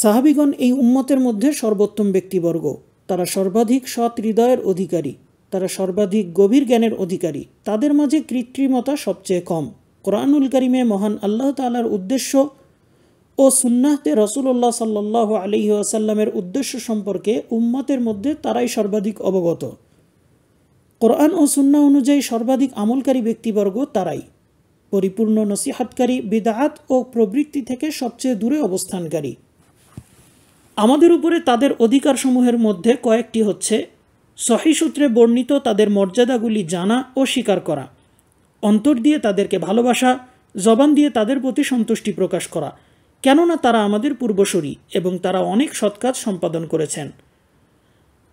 সাহাবিগণ এই উম্মতের মধ্যে সর্বোত্তম ব্যক্তিবর্গ তারা সর্বাধিক সৎ হৃদয়ের অধিকারী তারা সর্বাধিক গভীর জ্ঞানের অধিকারী তাদের মাঝে কৃত্রিমতা সবচেয়ে কম কোরআনুল করিমে মহান আল্লাহ তালার উদ্দেশ্য ও সুন্নাহতে রসুল্লাহ সাল্লাহ আলি আসাল্লামের উদ্দেশ্য সম্পর্কে উম্মতের মধ্যে তারাই সর্বাধিক অবগত কোরআন ও সুন্না অনুযায়ী সর্বাধিক আমলকারী ব্যক্তিবর্গ তারাই পরিপূর্ণ নসিহাতকারী বিদাহাত ও প্রবৃত্তি থেকে সবচেয়ে দূরে অবস্থানকারী আমাদের উপরে তাদের অধিকারসমূহের মধ্যে কয়েকটি হচ্ছে সহি সূত্রে বর্ণিত তাদের মর্যাদাগুলি জানা ও স্বীকার করা অন্তর দিয়ে তাদেরকে ভালোবাসা জবান দিয়ে তাদের প্রতি সন্তুষ্টি প্রকাশ করা কেননা তারা আমাদের পূর্বসরী এবং তারা অনেক সৎকাজ সম্পাদন করেছেন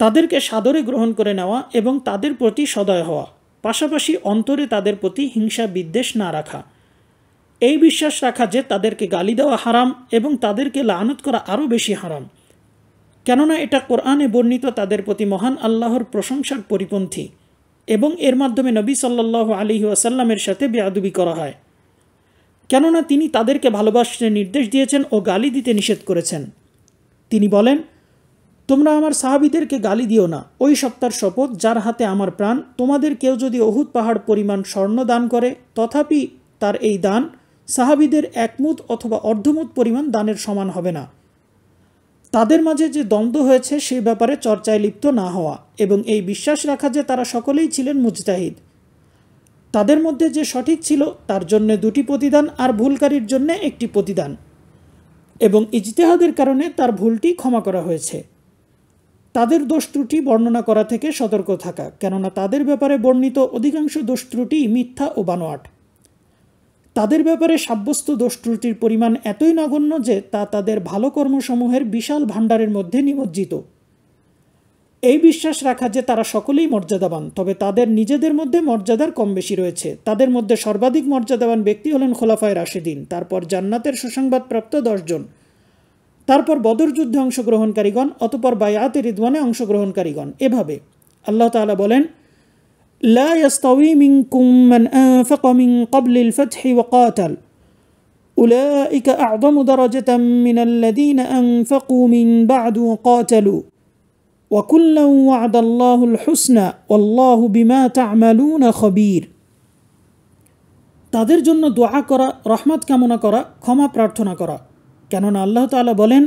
তাদেরকে সাদরে গ্রহণ করে নেওয়া এবং তাদের প্রতি সদয় হওয়া পাশাপাশি অন্তরে তাদের প্রতি হিংসা বিদ্বেষ না রাখা এই বিশ্বাস রাখা যে তাদেরকে গালি দেওয়া হারাম এবং তাদেরকে লানত করা আরও বেশি হারাম কেননা এটা কোরআনে বর্ণিত তাদের প্রতি মহান আল্লাহর প্রশংসার পরিপন্থী এবং এর মাধ্যমে নবী সাল্লাহ আলী ওয়াসাল্লামের সাথে বেয়াদুবি করা হয় কেননা তিনি তাদেরকে ভালোবাসতে নির্দেশ দিয়েছেন ও গালি দিতে নিষেধ করেছেন তিনি বলেন তোমরা আমার সাহাবিদেরকে গালি দিও না ওই সপ্তাহ শপথ যার হাতে আমার প্রাণ তোমাদের কেউ যদি অহুত পাহাড় পরিমাণ স্বর্ণ দান করে তথাপি তার এই দান সাহাবিদের একমুত অথবা অর্ধমুত পরিমাণ দানের সমান হবে না তাদের মাঝে যে দ্বন্দ্ব হয়েছে সেই ব্যাপারে চর্চায় লিপ্ত না হওয়া এবং এই বিশ্বাস রাখা যে তারা সকলেই ছিলেন মুজতাহিদ তাদের মধ্যে যে সঠিক ছিল তার জন্য দুটি প্রতিদান আর ভুলকারীর জন্য একটি প্রতিদান এবং ইজতেহাদের কারণে তার ভুলটি ক্ষমা করা হয়েছে তাদের দোষ ত্রুটি বর্ণনা করা থেকে সতর্ক থাকা কেননা তাদের ব্যাপারে বর্ণিত অধিকাংশ দোষ ত্রুটি মিথ্যা ও বানোয়াট তাদের ব্যাপারে সাব্যস্ত দোষ ত্রুটির পরিমাণ এতই নগণ্য যে তা তাদের ভালো কর্মসমূহের বিশাল ভাণ্ডারের মধ্যে নিমজ্জিত এই বিশ্বাস রাখা যে তারা সকলেই মর্যাদাবান তবে তাদের নিজেদের মধ্যে মর্যাদার কম বেশি রয়েছে তাদের মধ্যে সর্বাধিক মর্যাদাবান ব্যক্তি হলেন খোলাফায় রাশেদিন তারপর জান্নাতের সুসংবাদপ্রাপ্ত দশজন তারপর বদর যুদ্ধে অংশগ্রহণকারীগণ অতপর বায়াতের রিদওয়ানে অংশগ্রহণকারীগণ এভাবে আল্লাহ তালা বলেন لا يستوي منكم من أنفق من قبل الفتح وقاتل أولئك أعظم درجة من الذين أنفقوا من بعد وقاتلوا وكلا وعد الله الحسنى والله بما تعملون خبير তাদের জন্য দোয়া করা রহমত কামনা করা ক্ষমা প্রার্থনা করা কেননা আল্লাহ তালা বলেন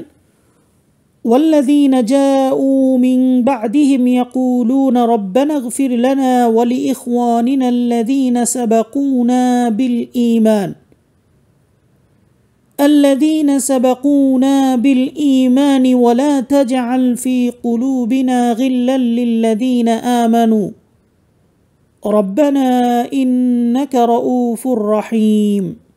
والذين جاءوا من بعدهم يقولون ربنا اغفر لنا ولاخواننا الذين سبقونا بالايمان الذين سبقونا بالايمان ولا تجعل في قلوبنا غلا للذين امنوا ربنا انك رؤوف رحيم